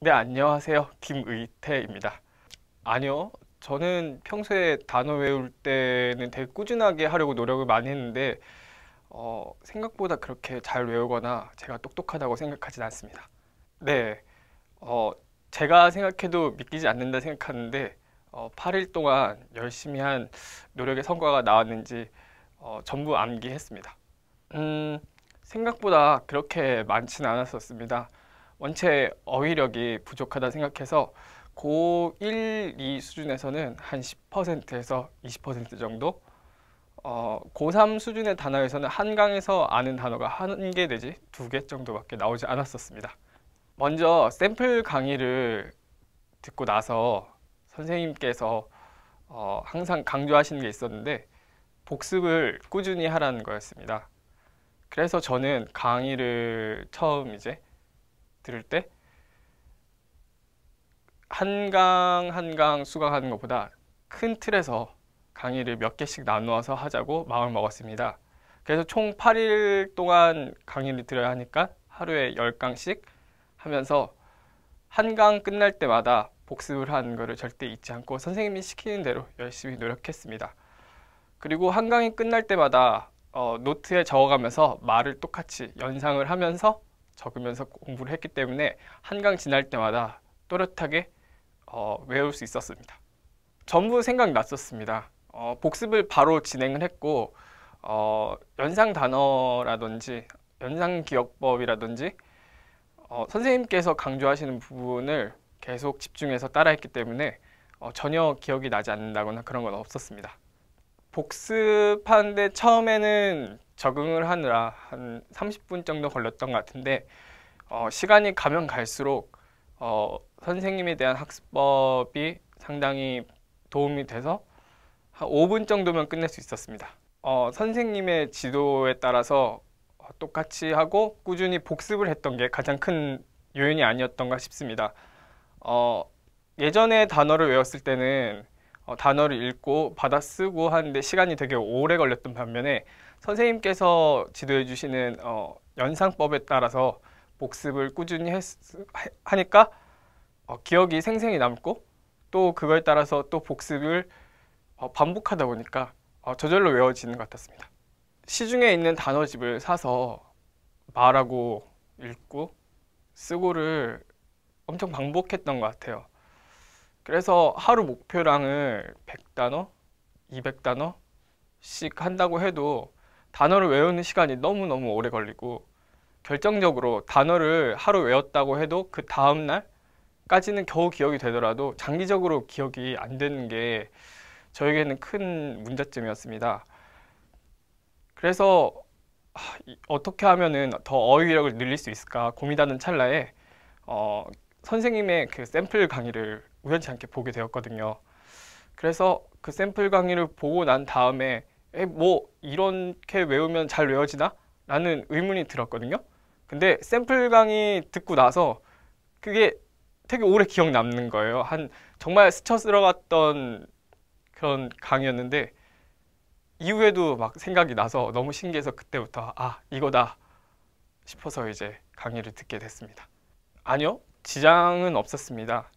네, 안녕하세요. 김의태입니다. 아니요. 저는 평소에 단어 외울 때는 되게 꾸준하게 하려고 노력을 많이 했는데 어, 생각보다 그렇게 잘 외우거나 제가 똑똑하다고 생각하진 않습니다. 네, 어, 제가 생각해도 믿기지 않는다 생각하는데 어, 8일 동안 열심히 한 노력의 성과가 나왔는지 어, 전부 암기했습니다. 음, 생각보다 그렇게 많지 않았었습니다. 원체 어휘력이 부족하다 생각해서 고1, 2 수준에서는 한 10%에서 20% 정도 어, 고3 수준의 단어에서는 한강에서 아는 단어가 한개 내지 두 개 정도밖에 나오지 않았었습니다. 먼저 샘플 강의를 듣고 나서 선생님께서 어, 항상 강조하시는 게 있었는데 복습을 꾸준히 하라는 거였습니다. 그래서 저는 강의를 처음 이제 들을 때 한 강 한 강 수강하는 것보다 큰 틀에서 강의를 몇 개씩 나누어서 하자고 마음을 먹었습니다. 그래서 총 8일 동안 강의를 들어야 하니까 하루에 10강씩 하면서 한 강 끝날 때마다 복습을 하는 것을 절대 잊지 않고 선생님이 시키는 대로 열심히 노력했습니다. 그리고 한강이 끝날 때마다 어, 노트에 적어가면서 말을 똑같이 연상을 하면서 적으면서 공부를 했기 때문에 한강 지날 때마다 또렷하게 어, 외울 수 있었습니다. 전부 생각났었습니다. 어, 복습을 바로 진행을 했고 어, 연상 단어라든지 연상 기억법이라든지 어, 선생님께서 강조하시는 부분을 계속 집중해서 따라했기 때문에 어, 전혀 기억이 나지 않는다거나 그런 건 없었습니다. 복습하는데 처음에는 적응을 하느라 한 30분 아, 정도 걸렸던 것 같은데 어, 시간이 가면 갈수록 어, 선생님에 대한 학습법이 상당히 도움이 돼서 한 5분 정도면 끝낼 수 있었습니다. 어, 선생님의 지도에 따라서 어, 똑같이 하고 꾸준히 복습을 했던 게 가장 큰 요인이 아니었던가 싶습니다. 어, 예전에 단어를 외웠을 때는 어, 단어를 읽고 받아쓰고 하는데 시간이 되게 오래 걸렸던 반면에 선생님께서 지도해 주시는 어, 연상법에 따라서 복습을 꾸준히 했, 하니까 어, 기억이 생생히 남고 또 그걸 따라서 또 복습을 어, 반복하다 보니까 어, 저절로 외워지는 것 같았습니다. 시중에 있는 단어집을 사서 말하고 읽고 쓰고를 엄청 반복했던 것 같아요. 그래서 하루 목표량을 100단어, 200단어씩 한다고 해도 단어를 외우는 시간이 너무너무 오래 걸리고 결정적으로 단어를 하루 외웠다고 해도 그 다음 날까지는 겨우 기억이 되더라도 장기적으로 기억이 안 되는 게 저에게는 큰 문제점이었습니다. 그래서 어떻게 하면은 더 어휘력을 늘릴 수 있을까 고민하는 찰나에 어, 선생님의 그 샘플 강의를 우연치 않게 보게 되었거든요. 그래서 그 샘플 강의를 보고 난 다음에 뭐 이렇게 외우면 잘 외워지나? 라는 의문이 들었거든요. 근데 샘플 강의 듣고 나서 그게 되게 오래 기억 남는 거예요. 한 정말 스쳐 들어갔던 그런 강의였는데 이후에도 막 생각이 나서 너무 신기해서 그때부터 아 이거다 싶어서 이제 강의를 듣게 됐습니다. 아니요 지장은 없었습니다.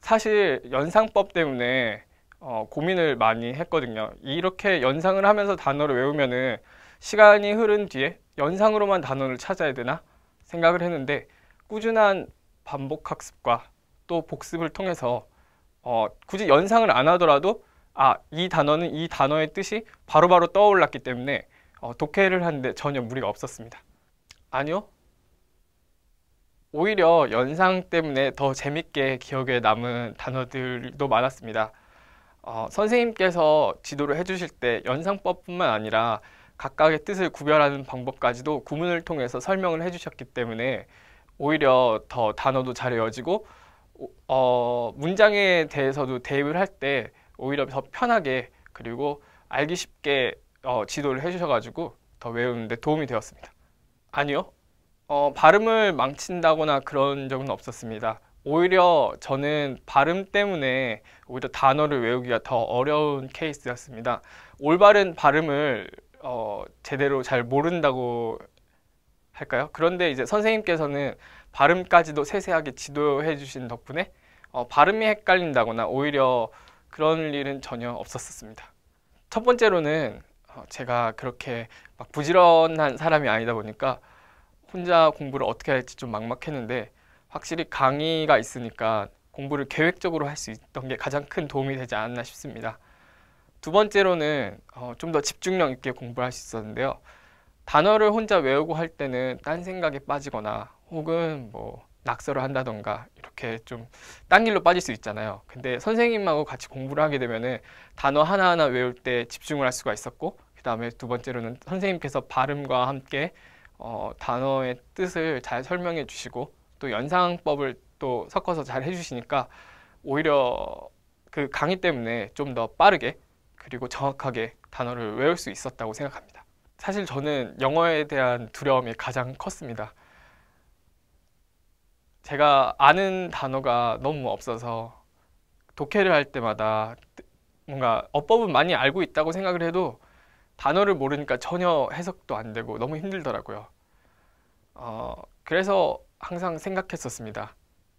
사실 연상법 때문에 어, 고민을 많이 했거든요. 이렇게 연상을 하면서 단어를 외우면은 시간이 흐른 뒤에 연상으로만 단어를 찾아야 되나 생각을 했는데 꾸준한 반복 학습과 또 복습을 통해서 어, 굳이 연상을 안 하더라도 아, 이 단어는 이 단어의 뜻이 바로바로 바로 떠올랐기 때문에 어, 독해를 하는데 전혀 무리가 없었습니다. 아니요. 오히려 연상 때문에 더 재밌게 기억에 남은 단어들도 많았습니다. 어, 선생님께서 지도를 해주실 때 연상법뿐만 아니라 각각의 뜻을 구별하는 방법까지도 구문을 통해서 설명을 해주셨기 때문에 오히려 더 단어도 잘 외워지고 어, 문장에 대해서도 대입을 할 때 오히려 더 편하게 그리고 알기 쉽게 어, 지도를 해주셔가지고 더 외우는데 도움이 되었습니다. 아니요, 어, 발음을 망친다거나 그런 적은 없었습니다. 오히려 저는 발음 때문에 오히려 단어를 외우기가 더 어려운 케이스였습니다. 올바른 발음을 어, 제대로 잘 모른다고 할까요? 그런데 이제 선생님께서는 발음까지도 세세하게 지도해 주신 덕분에 어, 발음이 헷갈린다거나 오히려 그런 일은 전혀 없었습니다. 첫 번째로는 어, 제가 그렇게 막 부지런한 사람이 아니다 보니까 혼자 공부를 어떻게 할지 좀 막막했는데 확실히 강의가 있으니까 공부를 계획적으로 할 수 있던 게 가장 큰 도움이 되지 않았나 싶습니다. 두 번째로는 어, 좀더 집중력 있게 공부할 수 있었는데요. 단어를 혼자 외우고 할 때는 딴 생각에 빠지거나 혹은 뭐 낙서를 한다던가 이렇게 좀 딴 길로 빠질 수 있잖아요. 근데 선생님하고 같이 공부를 하게 되면은 단어 하나하나 외울 때 집중을 할 수가 있었고 그 다음에 두 번째로는 선생님께서 발음과 함께 어, 단어의 뜻을 잘 설명해 주시고 또 연상법을 또 섞어서 잘 해주시니까 오히려 그 강의 때문에 좀 더 빠르게 그리고 정확하게 단어를 외울 수 있었다고 생각합니다. 사실 저는 영어에 대한 두려움이 가장 컸습니다. 제가 아는 단어가 너무 없어서 독해를 할 때마다 뭔가 어법은 많이 알고 있다고 생각을 해도 단어를 모르니까 전혀 해석도 안 되고 너무 힘들더라고요. 어, 그래서 항상 생각했었습니다.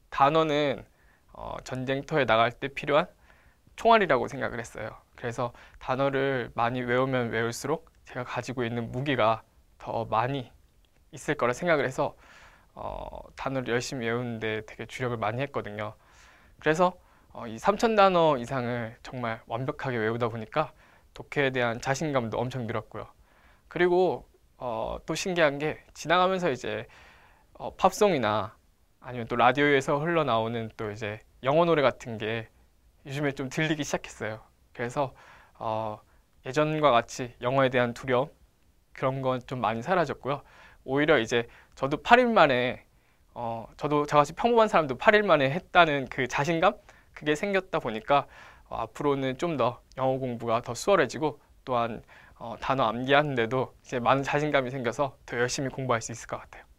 단어는 어, 전쟁터에 나갈 때 필요한 총알이라고 생각을 했어요. 그래서 단어를 많이 외우면 외울수록 제가 가지고 있는 무기가 더 많이 있을 거라 생각을 해서 어, 단어를 열심히 외우는데 되게 주력을 많이 했거든요. 그래서 어, 이 3천 단어 이상을 정말 완벽하게 외우다 보니까 독해에 대한 자신감도 엄청 늘었고요. 그리고 어, 또 신기한 게 지나가면서 이제 어, 팝송이나 아니면 또 라디오에서 흘러나오는 또 이제 영어 노래 같은 게 요즘에 좀 들리기 시작했어요. 그래서 어, 예전과 같이 영어에 대한 두려움 그런 건 좀 많이 사라졌고요. 오히려 이제 저도 8일 만에 어, 저도 저같이 평범한 사람도 8일 만에 했다는 그 자신감 그게 생겼다 보니까 어, 앞으로는 좀 더 영어 공부가 더 수월해지고 또한 어, 단어 암기하는데도 이제 많은 자신감이 생겨서 더 열심히 공부할 수 있을 것 같아요.